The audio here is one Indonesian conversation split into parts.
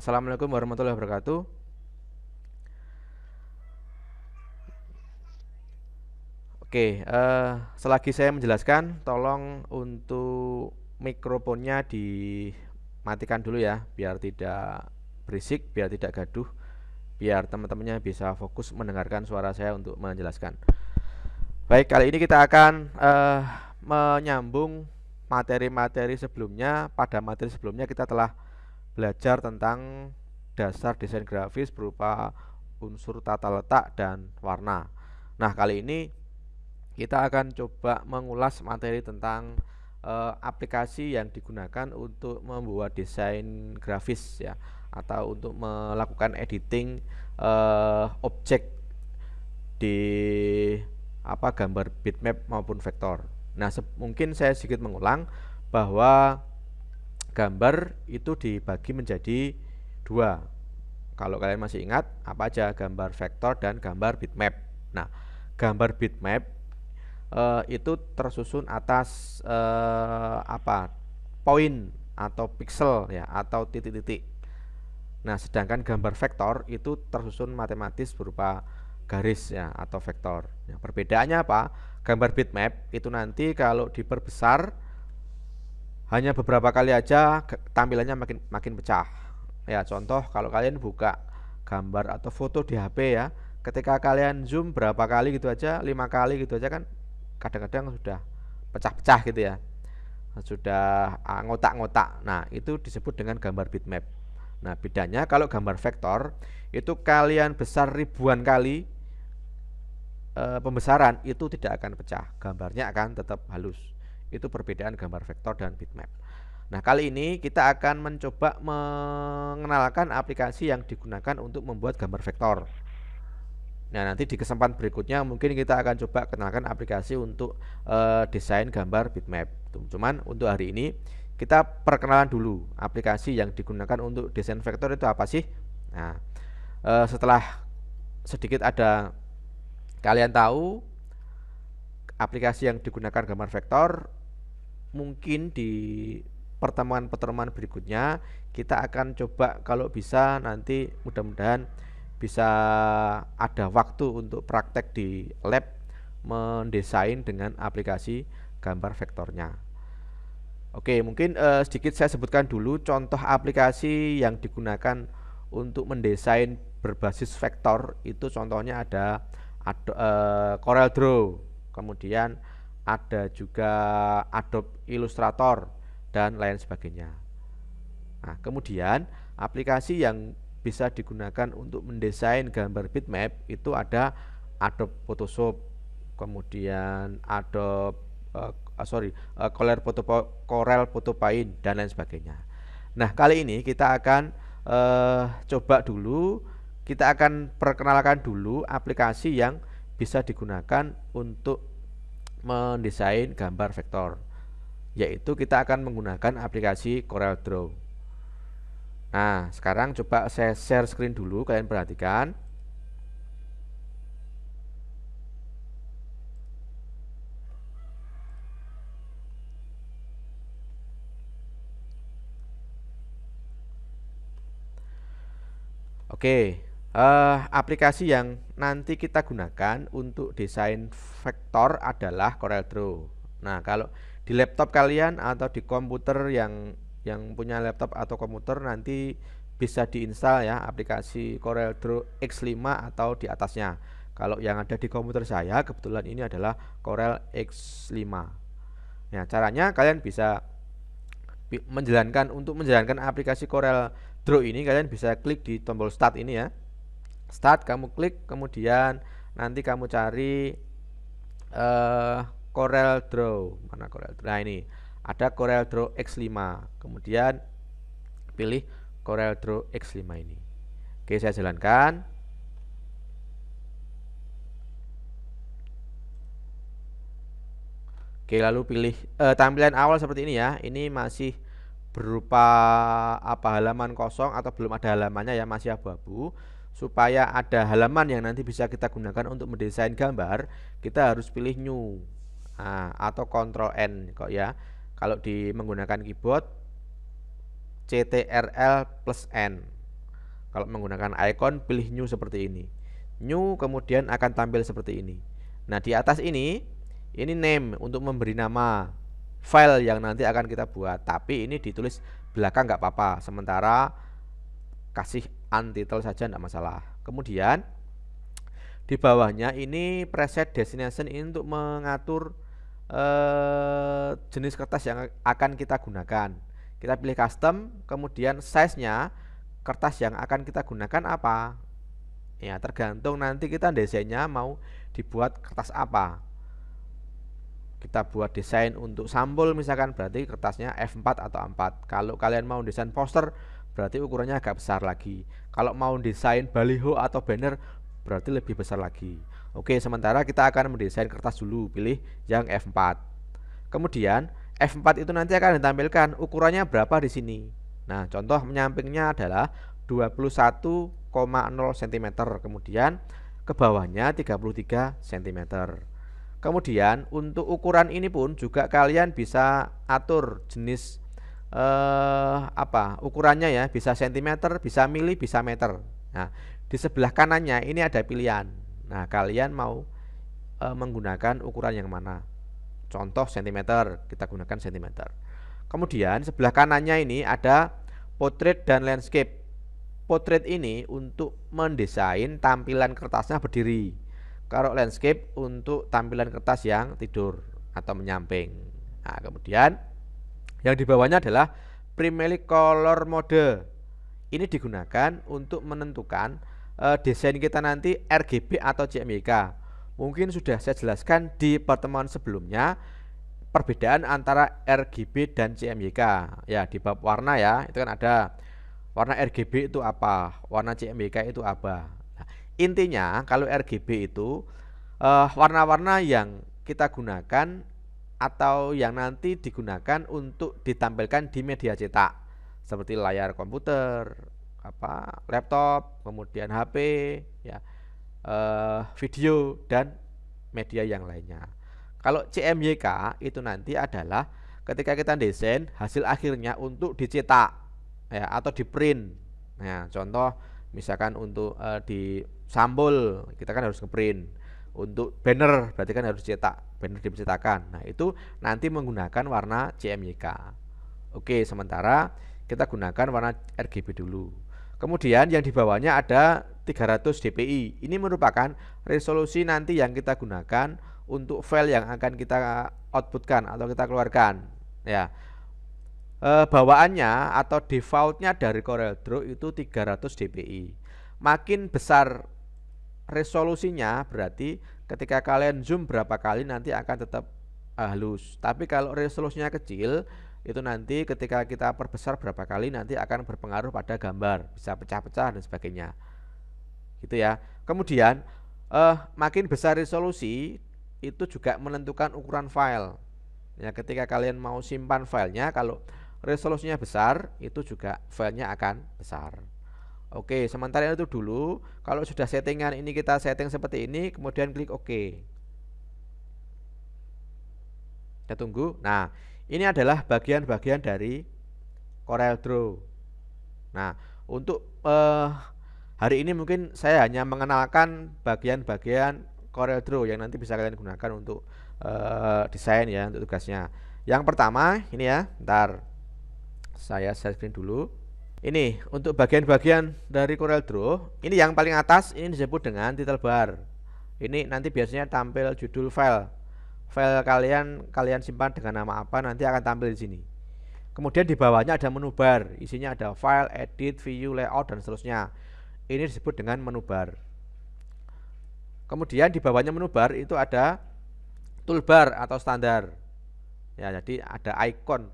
Assalamualaikum warahmatullahi wabarakatuh. Oke, eh, selagi saya menjelaskan, tolong untuk mikrofonnya dimatikan dulu ya, biar tidak berisik, biar tidak gaduh, biar teman-temannya bisa fokus mendengarkan suara saya untuk menjelaskan. Baik, kali ini kita akan uh, menyambung materi-materi sebelumnya. Pada materi sebelumnya kita telah belajar tentang dasar desain grafis berupa unsur tata letak dan warna. Nah, kali ini kita akan coba mengulas materi tentang uh, aplikasi yang digunakan untuk membuat desain grafis ya atau untuk melakukan editing uh, objek di apa gambar bitmap maupun vektor. Nah, mungkin saya sedikit mengulang bahwa gambar itu dibagi menjadi dua. Kalau kalian masih ingat apa aja gambar vektor dan gambar bitmap. Nah, gambar bitmap eh, itu tersusun atas eh, apa? poin atau pixel ya atau titik-titik. Nah, sedangkan gambar vektor itu tersusun matematis berupa garis ya atau vektor. Ya, perbedaannya apa? Gambar bitmap itu nanti kalau diperbesar hanya beberapa kali aja tampilannya makin makin pecah. Ya, contoh kalau kalian buka gambar atau foto di HP ya, ketika kalian zoom berapa kali gitu aja, lima kali gitu aja kan kadang-kadang sudah pecah-pecah gitu ya. Sudah ah, ngotak-ngotak. Nah, itu disebut dengan gambar bitmap. Nah, bedanya kalau gambar vektor itu kalian besar ribuan kali e, pembesaran itu tidak akan pecah gambarnya akan tetap halus itu perbedaan gambar vektor dan bitmap Nah kali ini kita akan mencoba mengenalkan aplikasi yang digunakan untuk membuat gambar vektor Nah nanti di kesempatan berikutnya mungkin kita akan coba kenalkan aplikasi untuk e, desain gambar bitmap Cuman untuk hari ini kita perkenalan dulu aplikasi yang digunakan untuk desain vektor itu apa sih Nah e, setelah sedikit ada Kalian tahu aplikasi yang digunakan gambar vektor mungkin di pertemuan-pertemuan berikutnya kita akan coba kalau bisa nanti mudah-mudahan bisa ada waktu untuk praktek di lab mendesain dengan aplikasi gambar vektornya. Oke, mungkin eh, sedikit saya sebutkan dulu contoh aplikasi yang digunakan untuk mendesain berbasis vektor itu contohnya ada Ad, uh, eh, Corel Draw, kemudian ada juga Adobe Illustrator dan lain sebagainya. Nah, kemudian aplikasi yang bisa digunakan untuk mendesain gambar bitmap itu ada Adobe Photoshop, kemudian Adobe uh, sorry uh, Corel Photo Corel Photo Paint dan lain sebagainya. Nah kali ini kita akan uh, coba dulu kita akan perkenalkan dulu aplikasi yang bisa digunakan untuk mendesain gambar vektor yaitu kita akan menggunakan aplikasi CorelDRAW. Nah, sekarang coba saya share screen dulu kalian perhatikan. Oke, Uh, aplikasi yang nanti kita gunakan untuk desain vektor adalah Corel Draw. Nah, kalau di laptop kalian atau di komputer yang yang punya laptop atau komputer nanti bisa diinstal ya aplikasi Corel Draw X5 atau di atasnya. Kalau yang ada di komputer saya kebetulan ini adalah Corel X5. Nah, caranya kalian bisa menjalankan untuk menjalankan aplikasi Corel Draw ini kalian bisa klik di tombol start ini ya start kamu klik kemudian nanti kamu cari uh, Corel Draw mana Corel Draw nah ini ada Corel Draw X5 kemudian pilih Corel Draw X5 ini oke saya jalankan oke lalu pilih uh, tampilan awal seperti ini ya ini masih berupa apa halaman kosong atau belum ada halamannya ya masih abu-abu supaya ada halaman yang nanti bisa kita gunakan untuk mendesain gambar, kita harus pilih new ah, atau Ctrl N kok ya. Kalau di menggunakan keyboard CTRL plus N. Kalau menggunakan icon pilih new seperti ini. New kemudian akan tampil seperti ini. Nah, di atas ini ini name untuk memberi nama file yang nanti akan kita buat. Tapi ini ditulis belakang nggak apa-apa. Sementara kasih untitled saja tidak masalah kemudian di bawahnya ini preset destination ini untuk mengatur eh, jenis kertas yang akan kita gunakan kita pilih custom kemudian size nya kertas yang akan kita gunakan apa ya tergantung nanti kita desainnya mau dibuat kertas apa kita buat desain untuk sampul misalkan berarti kertasnya F4 atau A4 kalau kalian mau desain poster berarti ukurannya agak besar lagi kalau mau desain baliho atau banner berarti lebih besar lagi. Oke, sementara kita akan mendesain kertas dulu, pilih yang F4. Kemudian F4 itu nanti akan ditampilkan ukurannya berapa di sini. Nah, contoh menyampingnya adalah 21,0 cm, kemudian ke bawahnya 33 cm. Kemudian untuk ukuran ini pun juga kalian bisa atur jenis eh, apa ukurannya ya bisa sentimeter bisa mili bisa meter nah di sebelah kanannya ini ada pilihan nah kalian mau eh, menggunakan ukuran yang mana contoh sentimeter kita gunakan sentimeter kemudian sebelah kanannya ini ada portrait dan landscape portrait ini untuk mendesain tampilan kertasnya berdiri kalau landscape untuk tampilan kertas yang tidur atau menyamping nah kemudian yang di bawahnya adalah primary Color Mode. Ini digunakan untuk menentukan e, desain kita nanti RGB atau CMYK. Mungkin sudah saya jelaskan di pertemuan sebelumnya perbedaan antara RGB dan CMYK. Ya, di bab warna ya, itu kan ada warna RGB itu apa, warna CMYK itu apa. Nah, intinya kalau RGB itu eh, warna-warna e, yang kita gunakan atau yang nanti digunakan untuk ditampilkan di media cetak seperti layar komputer, apa laptop, kemudian HP, ya eh, video dan media yang lainnya. Kalau CMYK itu nanti adalah ketika kita desain hasil akhirnya untuk dicetak ya atau di print. Nah, contoh misalkan untuk eh, di sampul kita kan harus ngeprint untuk banner berarti kan harus cetak banner dipercetakan nah itu nanti menggunakan warna CMYK oke sementara kita gunakan warna RGB dulu kemudian yang di bawahnya ada 300 dpi ini merupakan resolusi nanti yang kita gunakan untuk file yang akan kita outputkan atau kita keluarkan ya e, bawaannya atau defaultnya dari CorelDRAW itu 300 dpi makin besar resolusinya berarti ketika kalian zoom berapa kali nanti akan tetap ah, halus. Tapi kalau resolusinya kecil, itu nanti ketika kita perbesar berapa kali nanti akan berpengaruh pada gambar, bisa pecah-pecah dan sebagainya. Gitu ya. Kemudian eh, makin besar resolusi itu juga menentukan ukuran file. Ya, ketika kalian mau simpan filenya, kalau resolusinya besar, itu juga filenya akan besar. Oke, sementara itu dulu. Kalau sudah settingan ini kita setting seperti ini, kemudian klik OK. Kita tunggu. Nah, ini adalah bagian-bagian dari Corel Draw. Nah, untuk eh, hari ini mungkin saya hanya mengenalkan bagian-bagian Corel Draw yang nanti bisa kalian gunakan untuk eh, desain ya, untuk tugasnya. Yang pertama ini ya, ntar saya share screen dulu. Ini untuk bagian-bagian dari Corel Draw, ini yang paling atas ini disebut dengan title bar. Ini nanti biasanya tampil judul file. File kalian kalian simpan dengan nama apa nanti akan tampil di sini. Kemudian di bawahnya ada menu bar, isinya ada file, edit, view, layout dan seterusnya. Ini disebut dengan menu bar. Kemudian di bawahnya menu bar itu ada toolbar atau standar. Ya, jadi ada icon.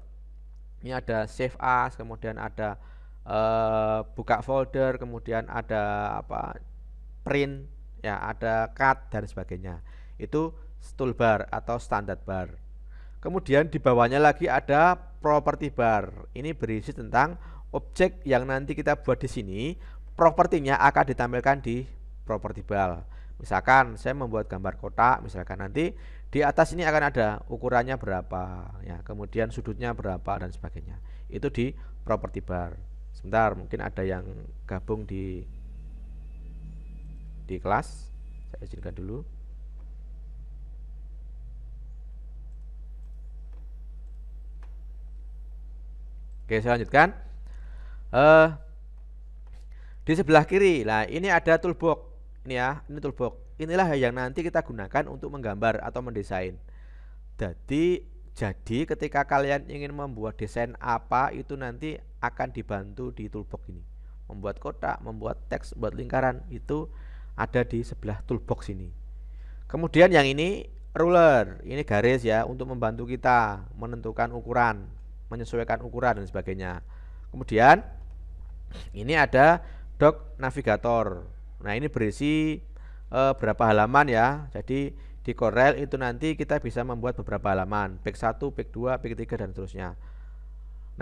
Ini ada save as, kemudian ada Eh, buka folder kemudian ada apa print ya ada cut dan sebagainya itu toolbar atau standard bar kemudian di bawahnya lagi ada property bar ini berisi tentang objek yang nanti kita buat di sini propertinya akan ditampilkan di property bar misalkan saya membuat gambar kotak misalkan nanti di atas ini akan ada ukurannya berapa ya kemudian sudutnya berapa dan sebagainya itu di property bar sebentar mungkin ada yang gabung di di kelas saya izinkan dulu Oke, saya lanjutkan. Uh, di sebelah kiri, lah ini ada toolbox. Ini ya, ini toolbox. Inilah yang nanti kita gunakan untuk menggambar atau mendesain. Jadi jadi ketika kalian ingin membuat desain apa itu nanti akan dibantu di toolbox ini. Membuat kotak, membuat teks, membuat lingkaran itu ada di sebelah toolbox ini. Kemudian yang ini ruler, ini garis ya untuk membantu kita menentukan ukuran, menyesuaikan ukuran dan sebagainya. Kemudian ini ada dock navigator. Nah, ini berisi e, berapa halaman ya. Jadi di Corel itu nanti kita bisa membuat beberapa halaman, page 1, page 2, page 3 dan seterusnya.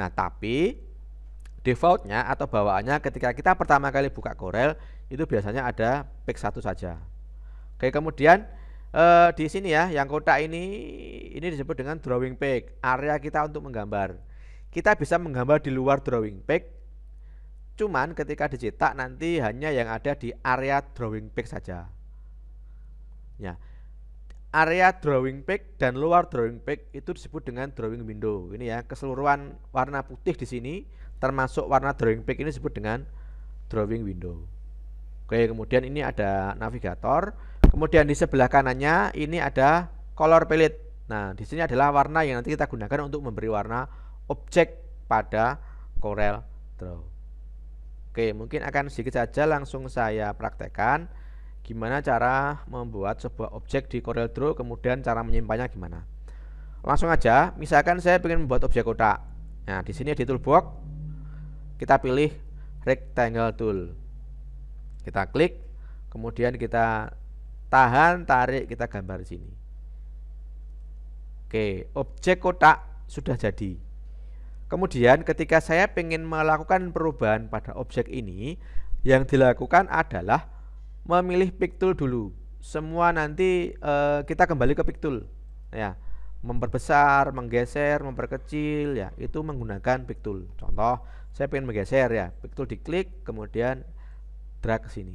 Nah, tapi defaultnya atau bawaannya ketika kita pertama kali buka Corel itu biasanya ada page 1 saja. Oke, kemudian eh, di sini ya, yang kotak ini ini disebut dengan drawing page, area kita untuk menggambar. Kita bisa menggambar di luar drawing page. Cuman ketika dicetak nanti hanya yang ada di area drawing page saja. Ya area drawing pack dan luar drawing pack itu disebut dengan drawing window. Ini ya, keseluruhan warna putih di sini termasuk warna drawing pack ini disebut dengan drawing window. Oke, kemudian ini ada navigator. Kemudian di sebelah kanannya ini ada color palette. Nah, di sini adalah warna yang nanti kita gunakan untuk memberi warna objek pada Corel Draw. Oke, mungkin akan sedikit saja langsung saya praktekkan gimana cara membuat sebuah objek di Corel Draw kemudian cara menyimpannya gimana langsung aja misalkan saya ingin membuat objek kotak nah di sini di toolbox kita pilih rectangle tool kita klik kemudian kita tahan tarik kita gambar di sini Oke objek kotak sudah jadi Kemudian ketika saya ingin melakukan perubahan pada objek ini Yang dilakukan adalah memilih Pictool dulu. Semua nanti uh, kita kembali ke Pictool. Ya, memperbesar, menggeser, memperkecil ya, itu menggunakan Pictool. Contoh, saya pengen menggeser ya, Pictool diklik kemudian drag ke sini.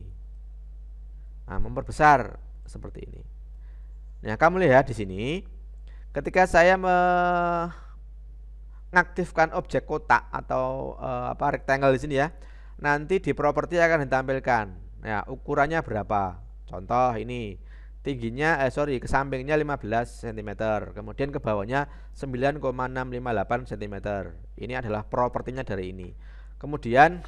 Nah, memperbesar seperti ini. Nah, kamu lihat di sini ketika saya mengaktifkan objek kotak atau e, apa rectangle di sini ya, nanti di properti akan ditampilkan Ya, ukurannya berapa? Contoh ini tingginya eh sorry ke sampingnya 15 cm kemudian ke bawahnya 9,658 cm ini adalah propertinya dari ini kemudian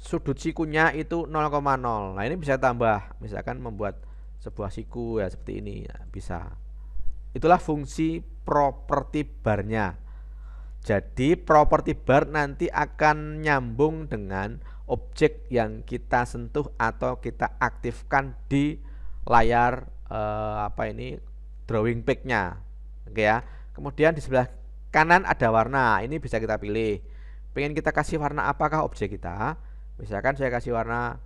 sudut sikunya itu 0,0 nah ini bisa tambah misalkan membuat sebuah siku ya seperti ini ya, bisa itulah fungsi properti barnya jadi properti bar nanti akan nyambung dengan objek yang kita sentuh atau kita aktifkan di layar eh, apa ini drawing pick Oke ya. Kemudian di sebelah kanan ada warna. Ini bisa kita pilih. Pengen kita kasih warna apakah objek kita? Misalkan saya kasih warna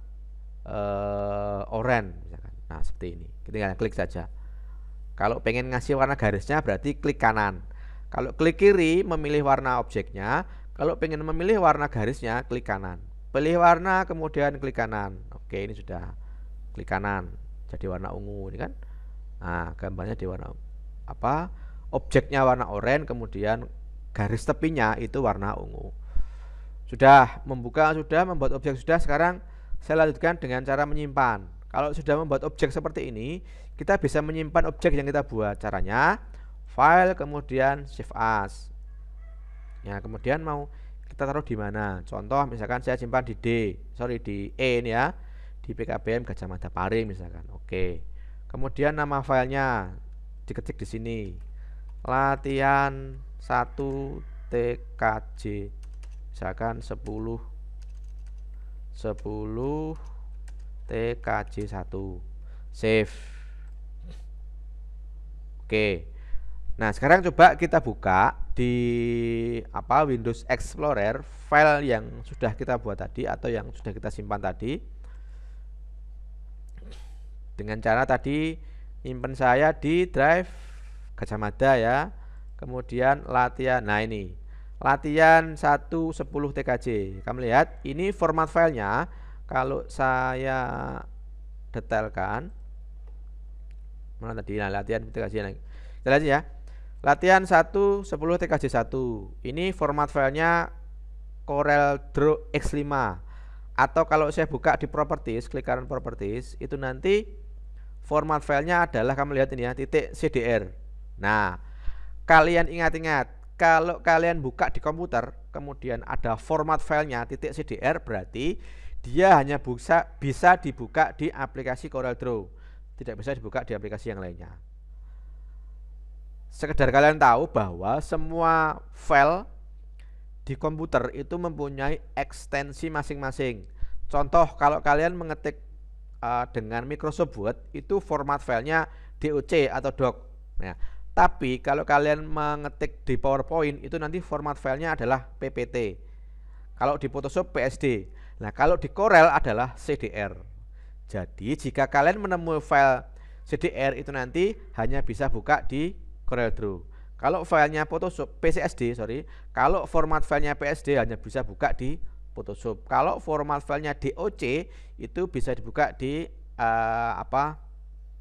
eh oranye Nah, seperti ini. Tinggal klik saja. Kalau pengen ngasih warna garisnya berarti klik kanan. Kalau klik kiri memilih warna objeknya, kalau pengen memilih warna garisnya klik kanan. Pilih warna kemudian klik kanan. Oke, ini sudah klik kanan. Jadi warna ungu ini kan. Nah, gambarnya di warna apa? Objeknya warna oranye kemudian garis tepinya itu warna ungu. Sudah membuka sudah membuat objek sudah sekarang saya lanjutkan dengan cara menyimpan. Kalau sudah membuat objek seperti ini, kita bisa menyimpan objek yang kita buat. Caranya file kemudian save as. Ya, kemudian mau kita taruh di mana contoh misalkan saya simpan di D sorry di E ini ya di PKBM Gajah Mada misalkan oke kemudian nama filenya diketik di sini latihan 1 TKJ misalkan 10 10 TKJ 1 save oke nah sekarang coba kita buka di apa Windows Explorer file yang sudah kita buat tadi atau yang sudah kita simpan tadi dengan cara tadi nyimpen saya di drive Gajah Mada ya kemudian latihan nah ini latihan 110 TKJ kamu lihat ini format filenya kalau saya detailkan mana tadi nah, latihan TKJ lagi kita lihat ya Latihan 1 10 TKJ 1. Ini format filenya Corel Draw X5 atau kalau saya buka di properties, klik kanan properties, itu nanti format filenya adalah kamu lihat ini ya, titik CDR. Nah, kalian ingat-ingat kalau kalian buka di komputer kemudian ada format filenya titik CDR berarti dia hanya bisa bisa dibuka di aplikasi Corel Draw, tidak bisa dibuka di aplikasi yang lainnya sekedar kalian tahu bahwa semua file di komputer itu mempunyai ekstensi masing-masing. Contoh kalau kalian mengetik uh, dengan Microsoft Word itu format filenya DOC atau doc. Ya. tapi kalau kalian mengetik di PowerPoint itu nanti format filenya adalah PPT. Kalau di Photoshop PSD. Nah, kalau di Corel adalah CDR. Jadi jika kalian menemui file CDR itu nanti hanya bisa buka di Corel Draw. Kalau filenya Photoshop PCSD, sorry, kalau format filenya PSD hanya bisa buka di Photoshop. Kalau format filenya DOC itu bisa dibuka di uh, apa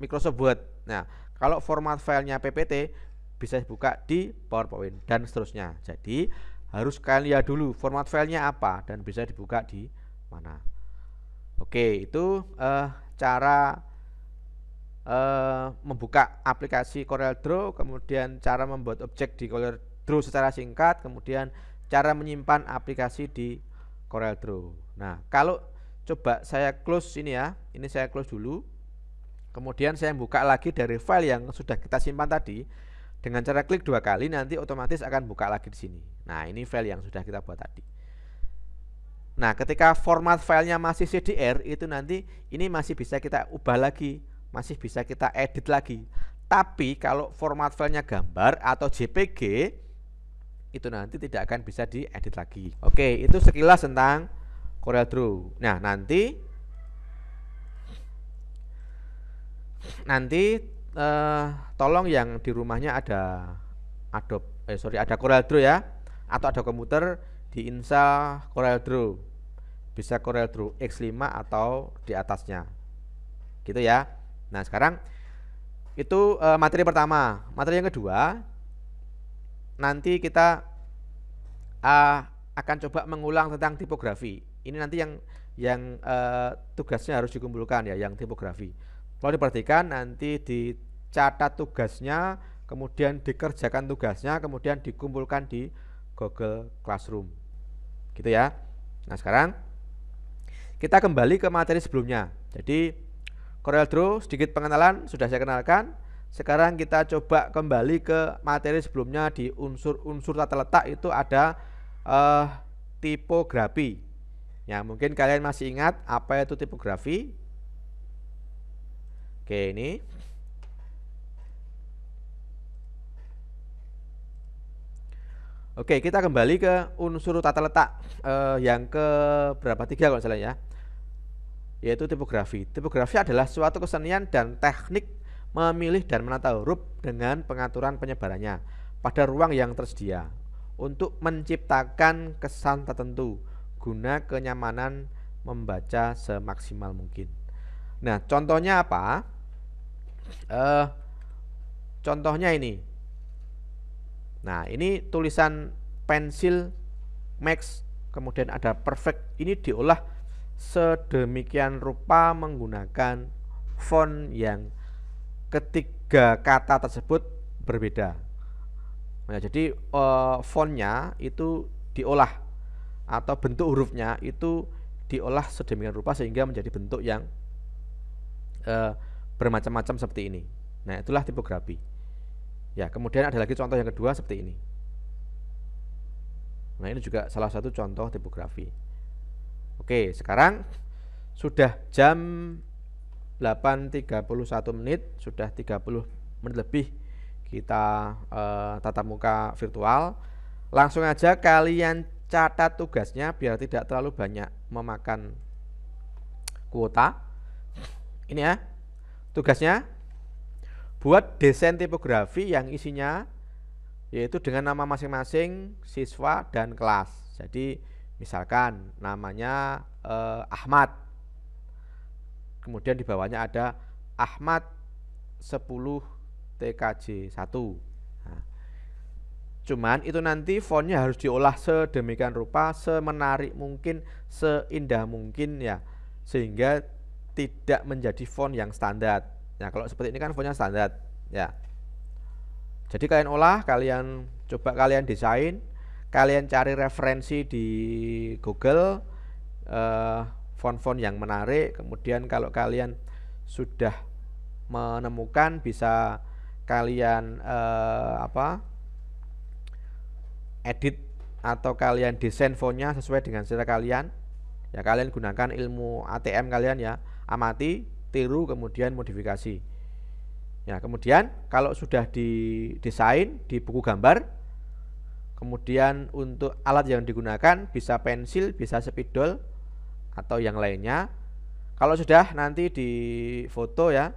Microsoft Word. Nah, kalau format filenya PPT bisa dibuka di PowerPoint dan seterusnya. Jadi harus kalian lihat dulu format filenya apa dan bisa dibuka di mana. Oke, itu uh, cara Eh, membuka aplikasi Corel Draw, kemudian cara membuat objek di Corel Draw secara singkat, kemudian cara menyimpan aplikasi di Corel Draw. Nah, kalau coba saya close ini ya, ini saya close dulu. Kemudian saya buka lagi dari file yang sudah kita simpan tadi dengan cara klik dua kali nanti otomatis akan buka lagi di sini. Nah, ini file yang sudah kita buat tadi. Nah, ketika format filenya masih CDR itu nanti ini masih bisa kita ubah lagi masih bisa kita edit lagi. Tapi kalau format filenya gambar atau JPG itu nanti tidak akan bisa diedit lagi. Oke, itu sekilas tentang Corel Draw. Nah, nanti nanti eh, tolong yang di rumahnya ada Adobe, eh sorry ada Corel Draw ya, atau ada komputer diinstal Corel Draw. Bisa Corel Draw X5 atau di atasnya. Gitu ya. Nah, sekarang itu e, materi pertama. Materi yang kedua nanti kita e, akan coba mengulang tentang tipografi. Ini nanti yang yang e, tugasnya harus dikumpulkan ya, yang tipografi. Kalau diperhatikan nanti dicatat tugasnya, kemudian dikerjakan tugasnya, kemudian dikumpulkan di Google Classroom. Gitu ya. Nah, sekarang kita kembali ke materi sebelumnya. Jadi Corel Draw sedikit pengenalan sudah saya kenalkan. Sekarang kita coba kembali ke materi sebelumnya di unsur-unsur tata letak itu ada eh, tipografi. Ya, mungkin kalian masih ingat apa itu tipografi? Oke, ini. Oke, kita kembali ke unsur tata letak eh, yang ke berapa tiga kalau salah ya yaitu tipografi. Tipografi adalah suatu kesenian dan teknik memilih dan menata huruf dengan pengaturan penyebarannya pada ruang yang tersedia untuk menciptakan kesan tertentu guna kenyamanan membaca semaksimal mungkin. Nah, contohnya apa? Eh, contohnya ini. Nah, ini tulisan pensil max kemudian ada perfect. Ini diolah sedemikian rupa menggunakan font yang ketiga kata tersebut berbeda. Nah, jadi e, fontnya itu diolah atau bentuk hurufnya itu diolah sedemikian rupa sehingga menjadi bentuk yang e, bermacam-macam seperti ini. Nah, itulah tipografi. Ya, kemudian ada lagi contoh yang kedua seperti ini. Nah, ini juga salah satu contoh tipografi. Oke, sekarang sudah jam 8.31 menit, sudah 30 menit lebih kita e, tatap muka virtual. Langsung aja kalian catat tugasnya biar tidak terlalu banyak memakan kuota. Ini ya. Tugasnya buat desain tipografi yang isinya yaitu dengan nama masing-masing siswa dan kelas. Jadi Misalkan namanya eh, Ahmad. Kemudian di bawahnya ada Ahmad 10 TKJ 1. cuman itu nanti fontnya harus diolah sedemikian rupa, semenarik mungkin, seindah mungkin ya. Sehingga tidak menjadi font yang standar. Ya, kalau seperti ini kan fontnya standar, ya. Jadi kalian olah, kalian coba kalian desain, kalian cari referensi di Google eh, font uh, yang menarik kemudian kalau kalian sudah menemukan bisa kalian uh, apa edit atau kalian desain fontnya sesuai dengan selera kalian ya kalian gunakan ilmu ATM kalian ya amati tiru kemudian modifikasi ya kemudian kalau sudah didesain di buku gambar Kemudian untuk alat yang digunakan bisa pensil, bisa spidol atau yang lainnya. Kalau sudah nanti di foto ya,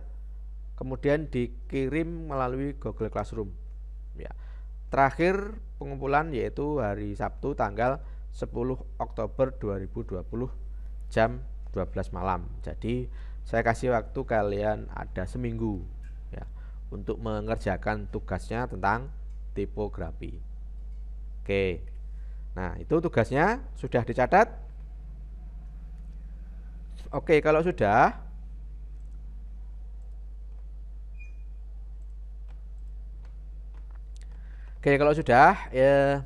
kemudian dikirim melalui Google Classroom. Ya. Terakhir pengumpulan yaitu hari Sabtu tanggal 10 Oktober 2020 jam 12 malam. Jadi saya kasih waktu kalian ada seminggu ya untuk mengerjakan tugasnya tentang tipografi. Oke. Nah, itu tugasnya sudah dicatat. Oke, kalau sudah Oke, kalau sudah ya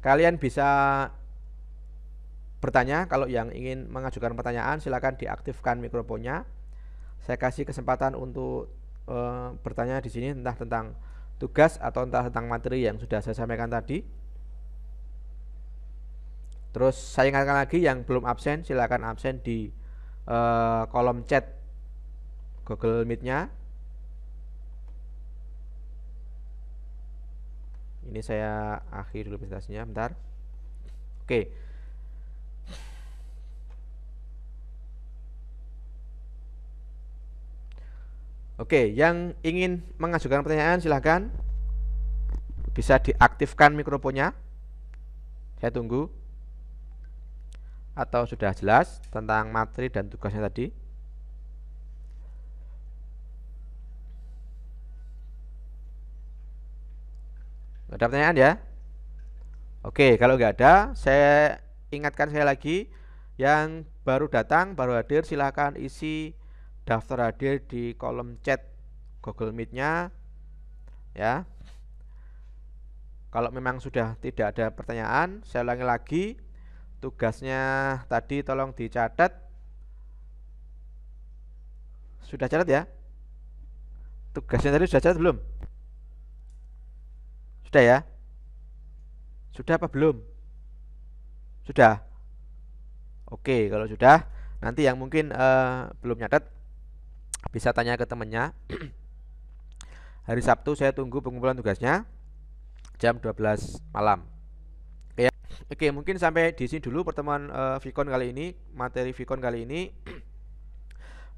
kalian bisa bertanya kalau yang ingin mengajukan pertanyaan silakan diaktifkan mikrofonnya. Saya kasih kesempatan untuk uh, bertanya di sini entah tentang tugas atau entah tentang materi yang sudah saya sampaikan tadi. Terus saya ingatkan lagi yang belum absen silahkan absen di uh, kolom chat Google Meet-nya. Ini saya akhiri dulu presentasinya, bentar. Oke. Oke, yang ingin mengajukan pertanyaan silahkan bisa diaktifkan mikrofonnya. Saya tunggu atau sudah jelas tentang materi dan tugasnya tadi? Ada pertanyaan ya? Oke, kalau nggak ada, saya ingatkan saya lagi yang baru datang, baru hadir, silahkan isi daftar hadir di kolom chat Google Meet-nya ya. Kalau memang sudah tidak ada pertanyaan, saya ulangi lagi Tugasnya tadi tolong dicatat. Sudah catat ya? Tugasnya tadi sudah catat belum? Sudah ya? Sudah apa belum? Sudah. Oke, kalau sudah nanti yang mungkin uh, belum nyatet bisa tanya ke temennya. Hari Sabtu saya tunggu pengumpulan tugasnya jam 12 malam. Oke ya. Oke, mungkin sampai di sini dulu pertemuan uh, Vicon kali ini, materi Vicon kali ini.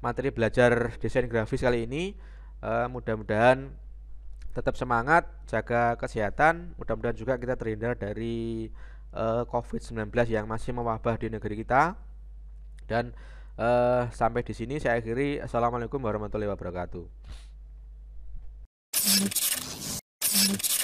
materi belajar desain grafis kali ini. Uh, mudah-mudahan tetap semangat, jaga kesehatan, mudah-mudahan juga kita terhindar dari uh, eh, COVID-19 yang masih mewabah di negeri kita. Dan uh, sampai di sini saya akhiri. Assalamualaikum warahmatullahi wabarakatuh.